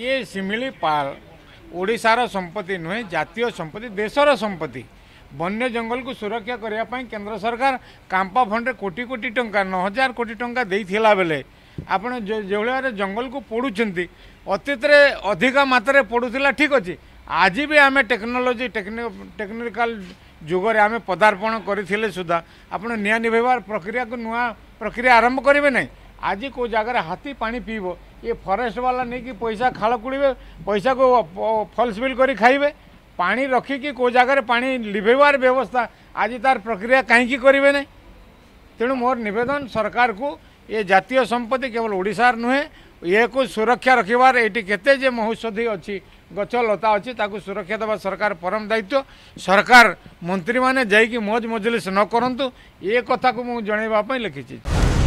ଇଏ ଶିମିଳିପାଳ ଓଡ଼ିଶାର ସମ୍ପତ୍ତି ନୁହେଁ ଜାତୀୟ ସମ୍ପତ୍ତି ଦେଶର ସମ୍ପତ୍ତି ବନ୍ୟ ଜଙ୍ଗଲକୁ ସୁରକ୍ଷା କରିବା ପାଇଁ କେନ୍ଦ୍ର ସରକାର କାମ୍ପା ଫଣ୍ଡରେ କୋଟି କୋଟି ଟଙ୍କା ନଅ ହଜାର କୋଟି ଟଙ୍କା ଦେଇଥିଲା ବେଳେ ଆପଣ ଯେଉଁ ଭାବରେ ଜଙ୍ଗଲକୁ ପୋଡ଼ୁଛନ୍ତି ଅତୀତରେ ଅଧିକା ମାତ୍ରାରେ ପୋଡ଼ୁଥିଲା ଠିକ୍ ଅଛି ଆଜି ବି ଆମେ ଟେକ୍ନୋଲୋଜି ଟେକ୍ନିକାଲ ଯୁଗରେ ଆମେ ପଦାର୍ପଣ କରିଥିଲେ ସୁଦ୍ଧା ଆପଣ ନିଆଁ ନିଭାଇବା ପ୍ରକ୍ରିୟାକୁ ନୂଆ ପ୍ରକ୍ରିୟା ଆରମ୍ଭ କରିବେ ନାହିଁ ଆଜି କେଉଁ ଜାଗାରେ ହାତୀ ପାଣି ପିଇବ ये फॉरेस्ट वाला नहीं कि पैसा खाल पैसा को फल्स बिल कर खाइबे पा रखिक कौ जगार पा लिभेबार व्यवस्था आज तार प्रक्रिया कहीं करेंगे तेणु मोर नवेदन सरकार को ये जातीय संपत्ति केवल ओडार नुहे ये को सुरक्षा रखबार ये के मौषधि अच्छी गचलता अच्छी अच्छी सुरक्षा देवा सरकार परम दायित्व सरकार मंत्री मैंने जा मौज मजलिस न करूँ ये कथा को मुझे जनवाई लिखी